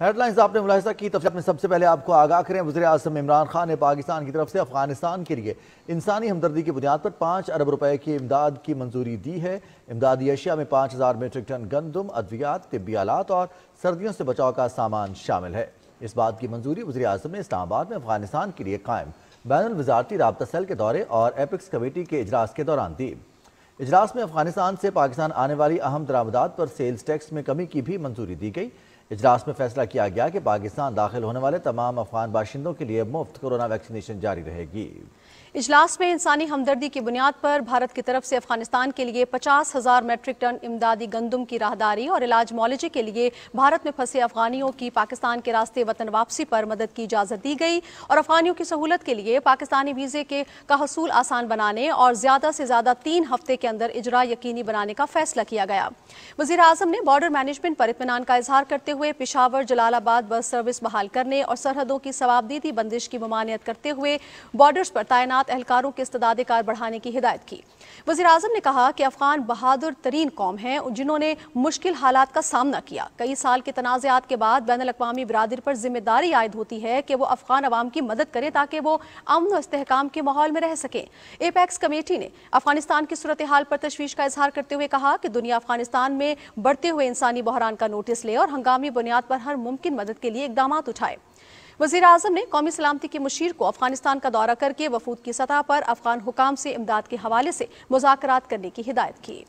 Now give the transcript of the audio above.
headlines आपने मुलाजा की तफसीत में सबसे पहले आपको आगाह करें वजी अजम इमरान खान ने पाकिस्तान की तरफ से अफगानिस्तान के लिए इंसानी हमदर्दी की बुनियाद पर पाँच अरब रुपये की इमदाद की मंजूरी दी है इमदादी एशिया में पाँच हज़ार मीट्रिक टन गंदम अद्वियात तिब्बी आलात और सर्दियों से बचाव का सामान शामिल है इस बात की मंजूरी वजी अजम ने इस्लामाबाद में अफगानिस्तान के लिए कायम बैन वजारती रबता सेल के दौरे और एपिक्स कमेटी के अजलास के दौरान दी इजलास में अफगानिस्तान से पाकिस्तान आने वाली अहम दरामदात पर सेल्स टैक्स में कमी की भी मंजूरी दी गई इजलास में फैसला किया गया कि पाकिस्तान दाखिल होने वाले तमाम अफगान बाशिंदों के लिए मुफ्त कोरोना वैक्सीनेशन जारी रहेगी इजलास में इंसानी हमदर्दी की बुनियाद पर भारत की तरफ से अफगानिस्तान के लिए पचास हज़ार मेट्रिक टन इमदादी गंदम की राहदारी और इलाज मौलजे के लिए भारत में फंसे अफगानियों की पाकिस्तान के रास्ते वतन वापसी पर मदद की इजाज़त दी गई और अफगानियों की सहूलत के लिए पाकिस्तानी वीज़े के का हसूल आसान बनाने और ज़्यादा से ज़्यादा तीन हफ्ते के अंदर इजरा यकीनी बनाने का फैसला किया गया वजी अजम ने बॉर्डर मैनेजमेंट पर इतमान का इजहार करते करते हुए पिशावर जलालाबाद बस सर्विस बहाल करने और सरहदों की सवाबदीदी बंदिश की ममानियत करते हुए बॉर्डर्स पर तैनात एहलकारों के इस्तदाद कार बढ़ाने की हिदायत की वजी अजम ने कहा कि अफगान बहादुर तरीन कौम है जिन्होंने मुश्किल हालात का सामना किया कई साल के तनाज़ात के बाद बैन अवी बरदरी पर जिम्मेदारी आयद होती है कि वह अफगान अवाम की मदद करें ताकि वो अमन और इसकाम के माहौल में रह सकें एपैक्स कमेटी ने अफगानिस्तान की सूरत हाल पर तशवीश का इजहार करते हुए कहा कि दुनिया अफगानिस्तान में बढ़ते हुए इंसानी बहरान का नोटिस ले और हंगामी आलमी बुनियाद पर हर मुमकिन मदद के लिए इकदाम उठाए वजीर अजम ने कौमी सलामती के मुशीर को अफगानिस्तान का दौरा करके वफूद की सतह पर अफगान हुकाम से इमदाद के हवाले से मुजाकर करने की हिदायत की